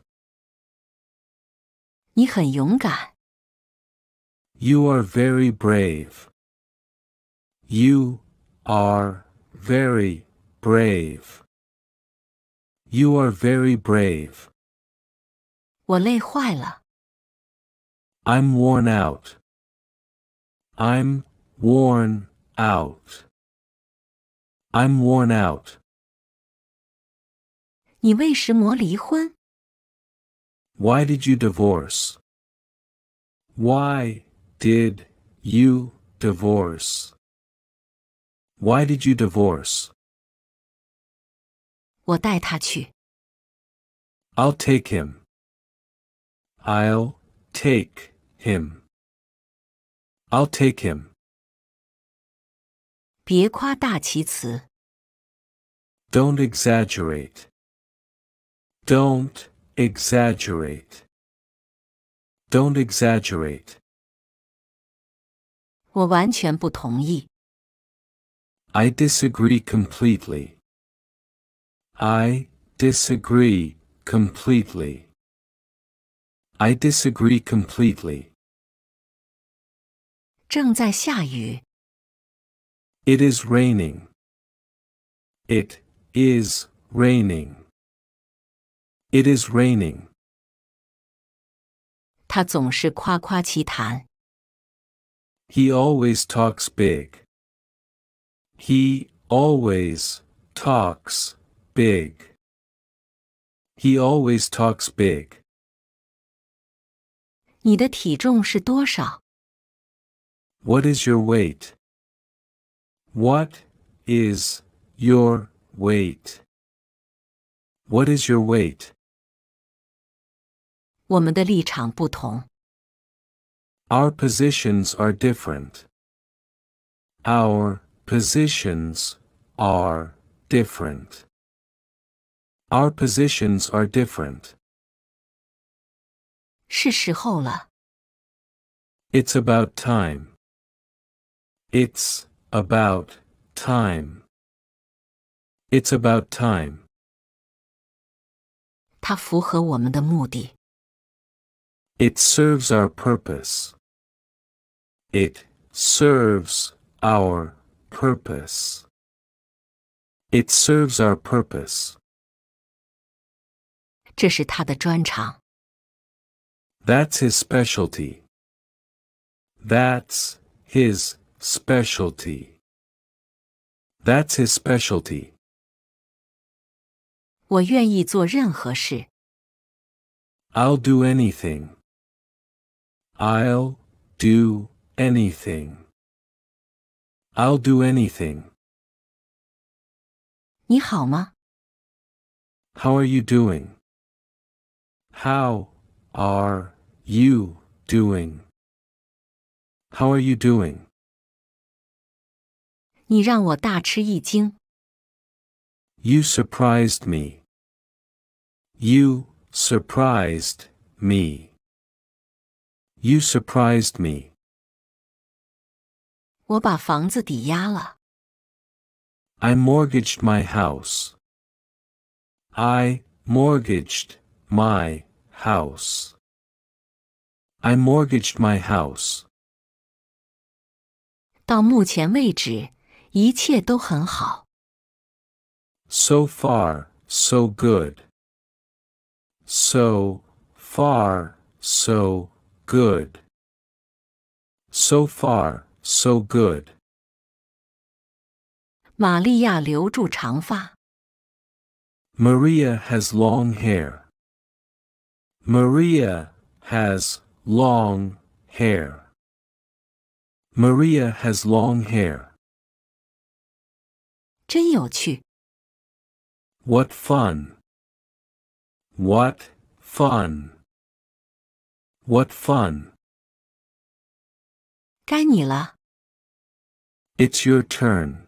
你很勇敢。You are very brave. You are very brave. You are very brave. i am worn out. I'm worn out. I'm worn out. Why did you divorce? Why did you divorce? Why did you divorce? 我带他去。I'll take him. I'll take him. I'll take him. 别夸大其词。Don't exaggerate. Don't exaggerate. Don't exaggerate. 我完全不同意。I disagree completely. I disagree completely. I disagree completely. It is raining. It is raining. It is raining. He always talks big. He always talks big. He always talks big. What is your weight? What is your weight? What is your weight? Our positions are different. Our Positions are different. Our positions are different. 是时候了。It's about time. It's about time. It's about time. 它符合我们的目的。It serves our purpose. It serves our purpose. It serves our purpose. 这是他的专长。That's his specialty. That's his specialty. That's his specialty. 我愿意做任何事。I'll do anything. I'll do anything. I'll do anything. 你好吗? How are you doing? How are you doing? How are you doing? You surprised me. You surprised me. You surprised me. 我把房子抵押了。I mortgaged my house. I mortgaged my house. I mortgaged my house. 到目前为止，一切都很好。So far, so good. So far, so good. So far, so good. 玛利亚留住长发。Maria has long hair. Maria has long hair. Maria has long hair. 真有趣。What fun! What fun! What fun! 该你了。it's your turn.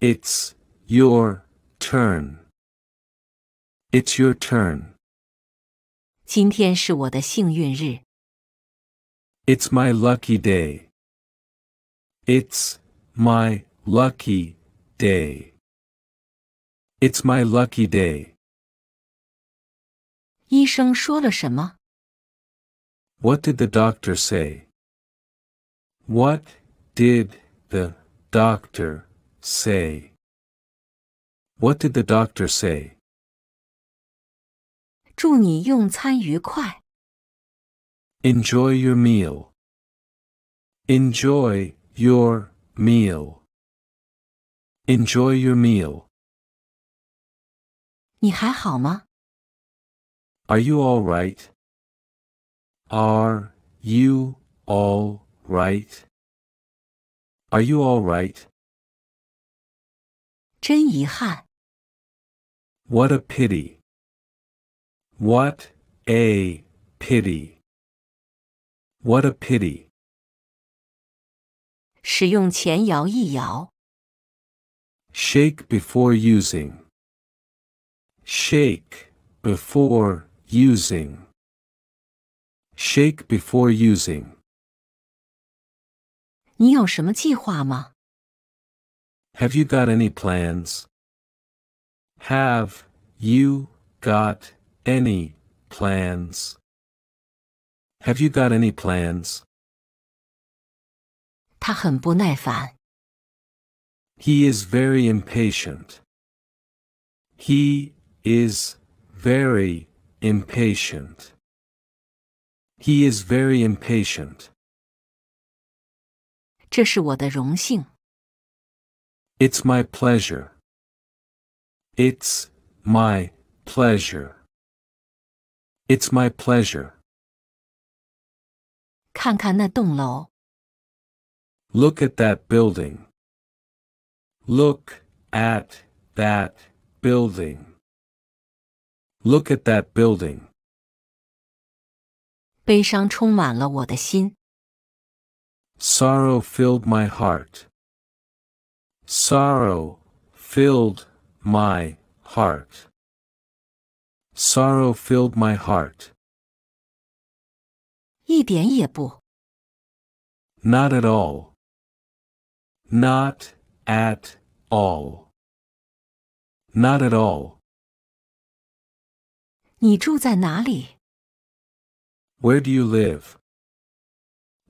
It's your turn. It's your turn. 今天是我的幸运日。It's my lucky day. It's my lucky day. It's my lucky day. 医生说了什么？What did the doctor say? What did the doctor say? What did the doctor say? 祝你用餐愉快。Enjoy your meal. Enjoy your meal. Enjoy your meal. Are you all right? Are you all right? Are you all right? 真遗憾。What a pity. What a pity. What a pity. 使用前摇一摇。Shake before using. Shake before using. Shake before using. 你有什么计划吗？Have you got any plans? Have you got any plans? Have you got any plans? 他很不耐烦。He is very impatient. He is very impatient. He is very impatient. 这是我的荣幸。It's my pleasure. It's my pleasure. It's my pleasure. 看看那栋楼。Look at that building. Look at that building. Look at that building. 悲伤充满了我的心。Sorrow filled my heart. Sorrow filled my heart. Sorrow filled my heart. 一点也不. Not at all. Not at all. Not at all. 你住在哪里? Where do you live?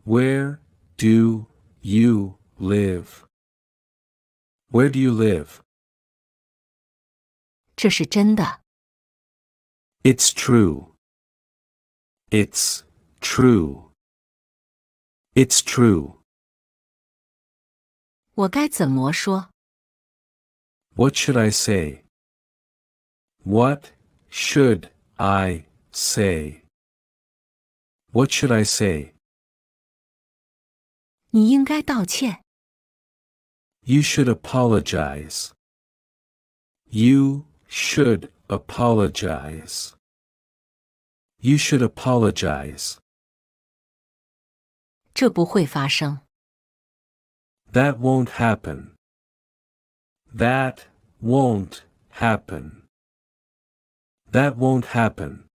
Where do you live? Where do you live? 这是真的。It's true. It's true. It's true. What should I say? What should I say? What should I say? 你应该道歉。You should apologize. You should apologize. You should apologize. 这不会发生。That won't happen. That won't happen. That won't happen.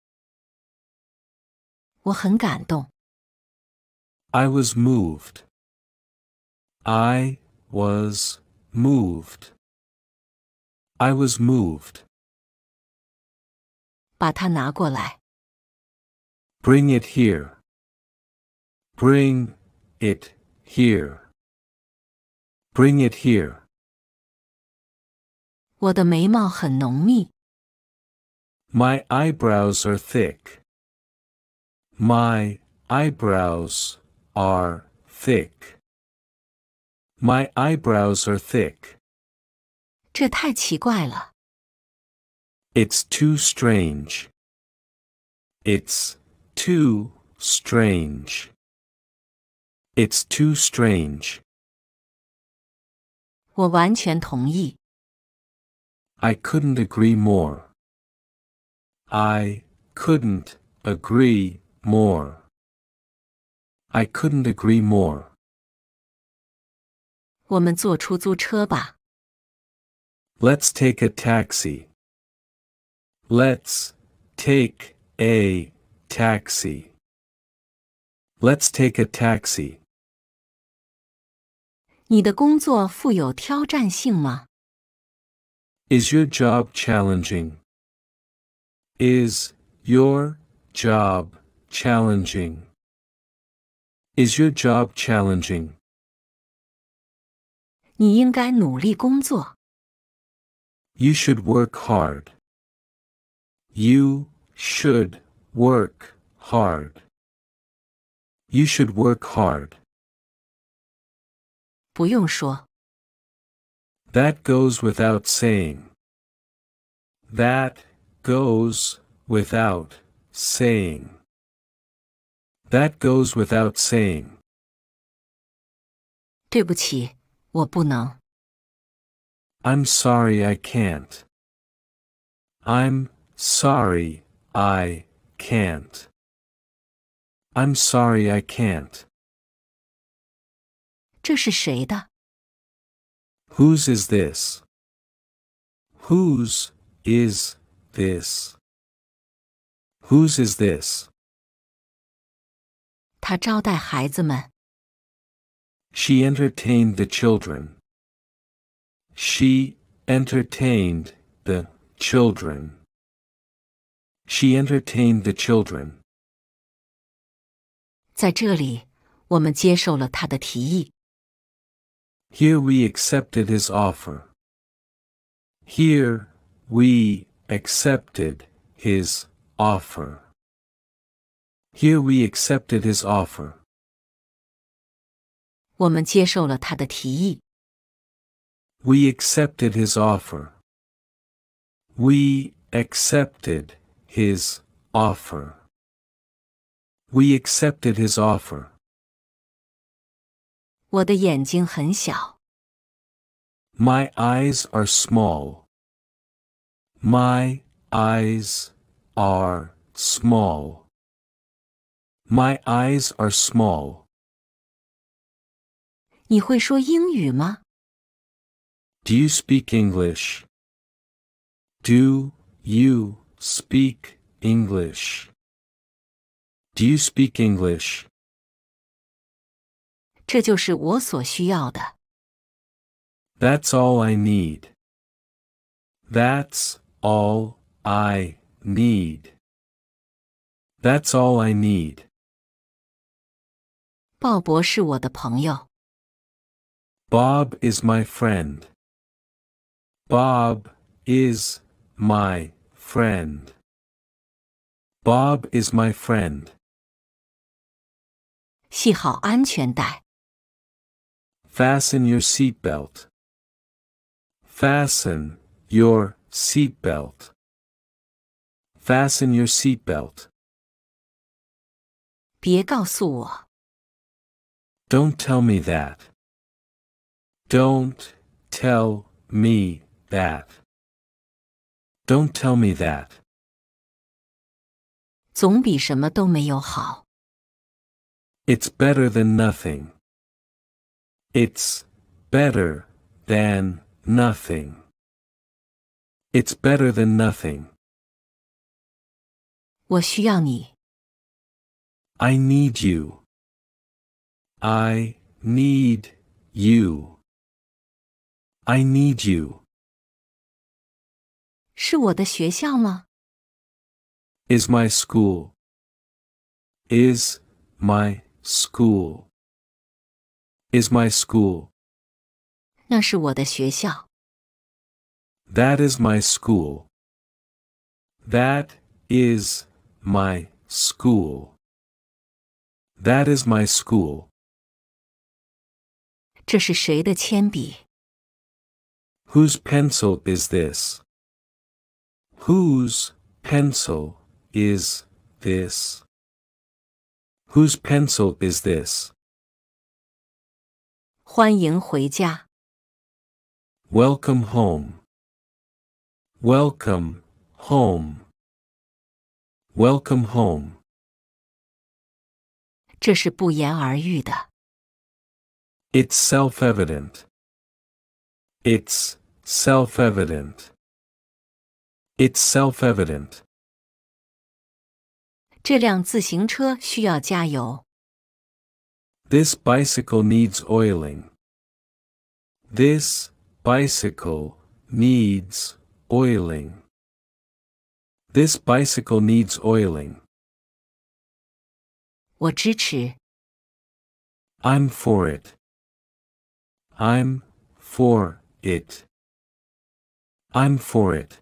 我很感动。I was moved. I was moved. I was moved. 把它拿过来. Bring it here. Bring it here. Bring it here. 我的眉毛很浓密. My eyebrows are thick. My eyebrows are thick. My eyebrows are thick. 这太奇怪了。It's too strange. It's too strange. It's too strange. 我完全同意。I couldn't agree more. I couldn't agree more. I couldn't agree more. 我们坐出租车吧。Let's take a taxi. Let's take a taxi. Let's take a taxi. 你的工作富有挑战性吗？Is your job challenging? Is your job challenging? Is your job challenging? 你应该努力工作。You should work hard. You should work hard. You should work hard. 不用说。That goes without saying. That goes without saying. That goes without saying. 对不起，我不能。I'm sorry I can't. I'm sorry I can't. I'm sorry I can't. Whose is this? Whose is this? Whose is this? 他招待孩子们。she entertained the children. She entertained the children. She entertained the children. 在这里，我们接受了他的提议。Here we accepted his offer. Here we accepted his offer. Here we accepted his offer. 我们接受了他的提议。We accepted his offer. We accepted his offer. We accepted his offer. 我的眼睛很小。My eyes are small. My eyes are small. My eyes are small. 你会说英语吗？Do you speak English? Do you speak English? Do you speak English? 这就是我所需要的。That's all I need. That's all I need. That's all I need. 鲍勃是我的朋友。Bob is my friend. Bob is my friend. Bob is my friend. 系好安全带。Fasten your seatbelt. Fasten your seatbelt. Fasten your seatbelt. 别告诉我。Don't tell me that. Don't tell me that. Don't tell me that. 总比什么都没有好。It's better than nothing. It's better than nothing. It's better than nothing. 我需要你。I need you. I need you. I need you. 是我的学校吗? Is my school. Is my school. Is my school. 那是我的学校. That is my school. That is my school. That is my school. 这是谁的铅笔？Whose pencil is this? Whose pencil is this? Whose pencil is this? 欢迎回家. Welcome home. Welcome home. Welcome home. 这是不言而喻的. It's self-evident. It's self-evident. It's self-evident. 这辆自行车需要加油。This bicycle needs oiling. This bicycle needs oiling. This bicycle needs oiling. 我支持。I'm for it. I'm for it. I'm for it.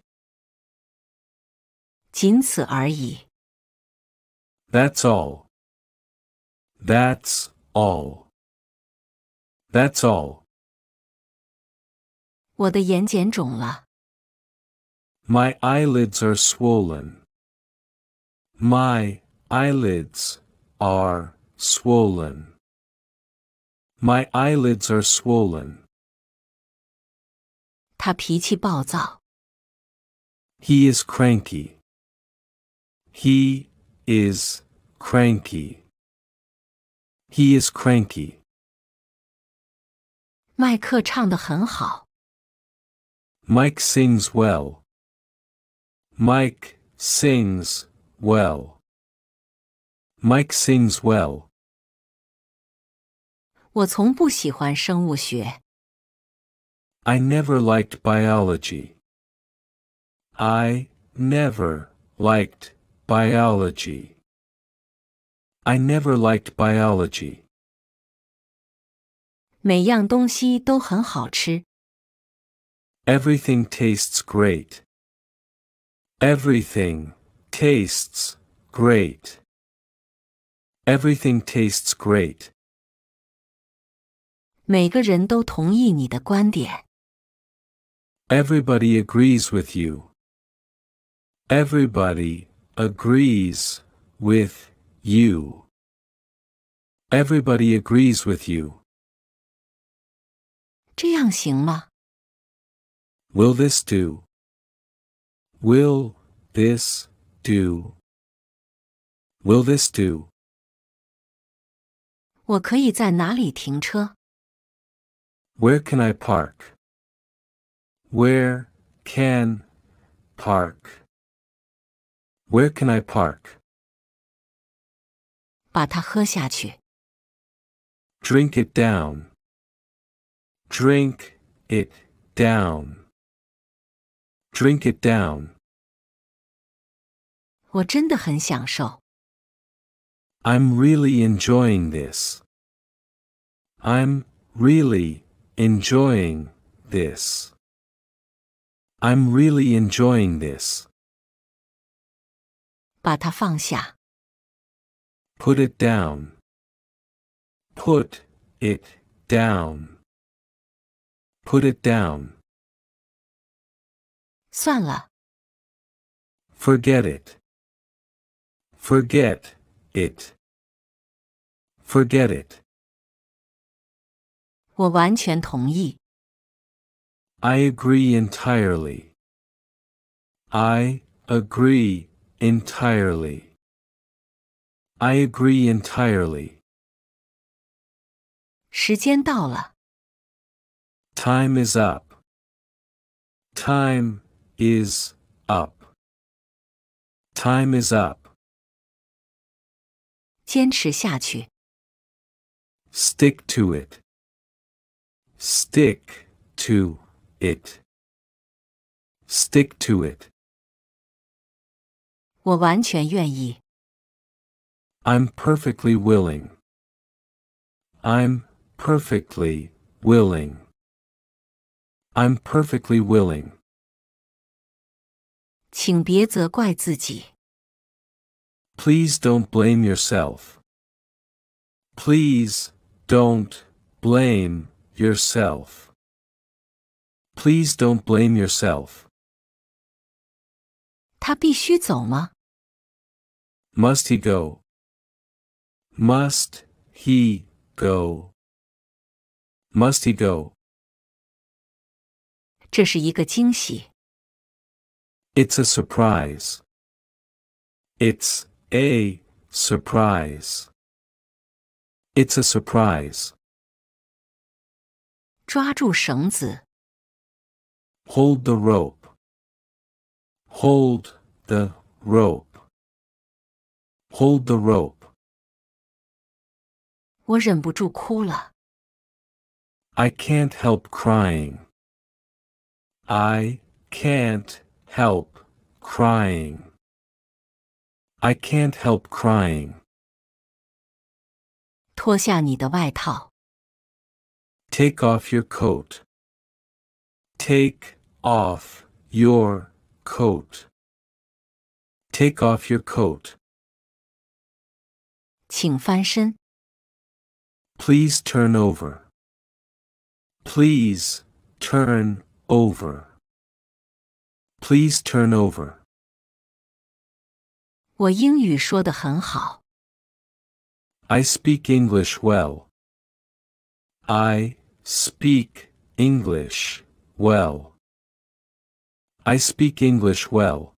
仅此而已。That's all. That's all. That's all. 我的眼睑肿了。My eyelids are swollen. My eyelids are swollen. My eyelids are swollen. 他脾气暴躁。He is cranky. He is cranky. He is cranky. Mike sings well. Mike sings well. Mike sings well. 我从不喜欢生物学。I never liked biology. I never liked biology. I never liked biology. Everything tastes great. Everything tastes great. Everything tastes great. 每个人都同意你的观点。Everybody agrees with you. Everybody agrees with you. Everybody agrees with you. 这样行吗? Will this do? Will this do? Will this do? 我可以在哪里停车? Where can I park? Where can park? Where can I park? 把它喝下去。Drink it down. Drink it down. Drink it down. 我真的很享受。I'm really enjoying this. I'm really enjoying this. I'm really enjoying this. 把它放下。Put it down. Put it down. Put it down. 算了。Forget it. Forget it. Forget it. 我完全同意。I agree entirely. I agree entirely. I agree entirely. 时间到了。Time is up. Time is up. Time is up. 坚持下去。Stick to it. Stick to it. Stick to it. i am perfectly willing. I'm perfectly willing. I'm perfectly willing. Please do don't blame yourself. Please don't blame yourself. Please don't blame yourself. 他必须走吗? Must he go? Must he go? Must he go? 这是一个惊喜。It's a surprise. It's a surprise. It's a surprise. 抓住绳子。Hold the rope. Hold the rope. Hold the rope. 我忍不住哭了。I can't help crying. I can't help crying. I can't help crying. 脱下你的外套。Take off your coat. Take off your coat. Take off your coat. Please turn over. Please turn over. Please turn over. I speak English well. I speak English well. I speak English well.